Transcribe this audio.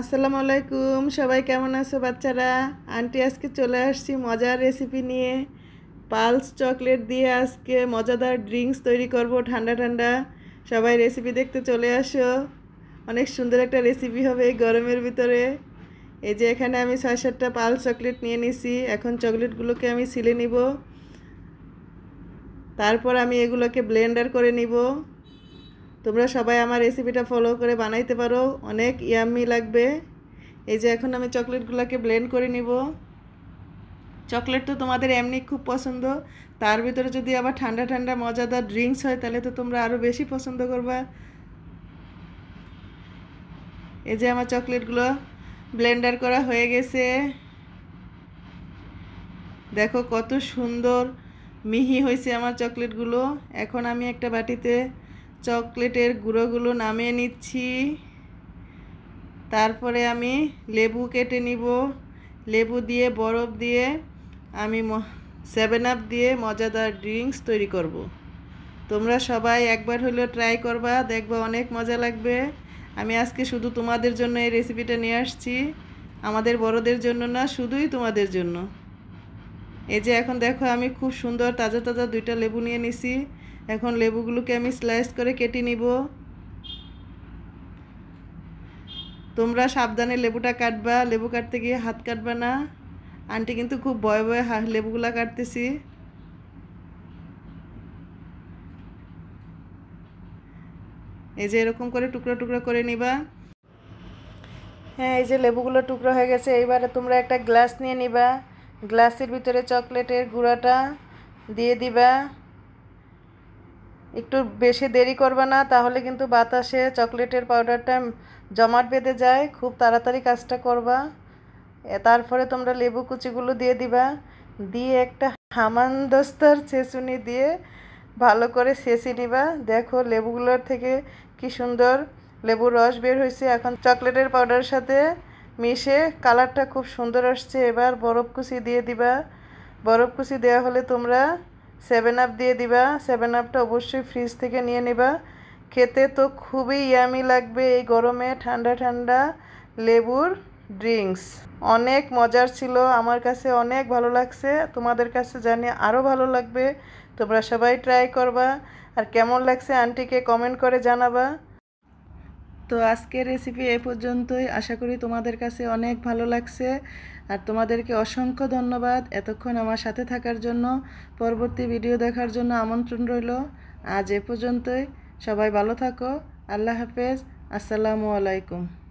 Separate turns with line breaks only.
আসসালামু আলাইকুম সবাই কেমন আছো বাচ্চারা আন্টি আজকে চলে আসছি মজার রেসিপি নিয়ে পালস চকলেট দিয়ে আজকে মজাদার ড্রিঙ্কস তৈরি করব ঠান্ডা ঠান্ডা সবাই রেসিপি দেখতে চলে আসো অনেক সুন্দর একটা রেসিপি হবে গরমের ভিতরে এই যে এখানে আমি ছয় সাতটা পালস চকলেট নিয়ে নিছি এখন চকলেটগুলোকে আমি ছিলে নিব তারপর আমি এগুলোকে ব্লেন্ডার করে নিব তোমরা সবাই আমার রেসিপিটা ফলো করে বানাইতে পারো অনেক ইয়াম্মি লাগবে এই যে এখন আমি চকলেটগুলোকে ব্লেন্ড করে নিব চকলেট তো তোমাদের এমনি খুব পছন্দ তার ভিতরে যদি আবার ঠান্ডা ঠান্ডা মজাদার ড্রিঙ্কস হয় তাহলে তো তোমরা আরও বেশি পছন্দ করবা এই যে আমার চকলেটগুলো ব্লেন্ডার করা হয়ে গেছে দেখো কত সুন্দর মিহি হয়েছে আমার চকলেটগুলো এখন আমি একটা বাটিতে চকলেটের গুঁড়োগুলো নামিয়ে নিচ্ছি তারপরে আমি লেবু কেটে নিব লেবু দিয়ে বরফ দিয়ে আমি সেভেন আপ দিয়ে মজাদার ড্রিঙ্কস তৈরি করব। তোমরা সবাই একবার হলেও ট্রাই করবা দেখবা অনেক মজা লাগবে আমি আজকে শুধু তোমাদের জন্য এই রেসিপিটা নিয়ে আসছি আমাদের বড়দের জন্য না শুধুই তোমাদের জন্য এই যে এখন দেখো আমি খুব সুন্দর তাজা তাজা দুইটা লেবু নিয়ে নিছি এখন লেবুগুলোকে আমি স্লাইস করে কেটে নিব তোমরা সাবধানে লেবুটা কাটবা লেবু কাটতে গিয়ে হাত কাটবা না আন্টি কিন্তু খুব ভয়ে ভয়ে লেবুগুলা কাটতেছি এই যে এরকম করে টুকরো টুকরো করে নিবা হ্যাঁ এই যে লেবুগুলো টুকরো হয়ে গেছে এইবারে তোমরা একটা গ্লাস নিয়ে নিবা গ্লাসের ভিতরে চকলেটের গুঁড়াটা দিয়ে দিবা একটু বেশি দেরি করবে না তাহলে কিন্তু বাতাসে চকলেটের পাউডারটা জমাট বেঁধে যায় খুব তাড়াতাড়ি কাজটা করবা তারপরে তোমরা লেবু কুচিগুলো দিয়ে দিবা দিয়ে একটা হামানদস্তার ছেঁচুনি দিয়ে ভালো করে ছেঁচে নিবা দেখো লেবুগুলোর থেকে কি সুন্দর লেবুর রস বের হয়েছে এখন চকলেটের পাউডারের সাথে মিশে কালারটা খুব সুন্দর আসছে এবার বরফ কুচি দিয়ে দিবা বরফ কুচি দেওয়া হলে তোমরা সেভেন আপ দিয়ে দিবা সেভেন আপটা অবশ্যই ফ্রিজ থেকে নিয়ে নিবা খেতে তো খুবই ইয়ামি লাগবে এই গরমে ঠান্ডা ঠান্ডা লেবুর ড্রিঙ্কস অনেক মজার ছিল আমার কাছে অনেক ভালো লাগছে তোমাদের কাছে জানি আরও ভালো লাগবে তোমরা সবাই ট্রাই করবা আর কেমন লাগছে আন্টিকে কমেন্ট করে জানাবা তো আজকের রেসিপি এ পর্যন্তই আশা করি তোমাদের কাছে অনেক ভালো লাগছে আর তোমাদেরকে অসংখ্য ধন্যবাদ এতক্ষণ আমার সাথে থাকার জন্য পরবর্তী ভিডিও দেখার জন্য আমন্ত্রণ রইল আজ এ পর্যন্তই সবাই ভালো থাকো আল্লাহ হাফেজ আসসালামু আলাইকুম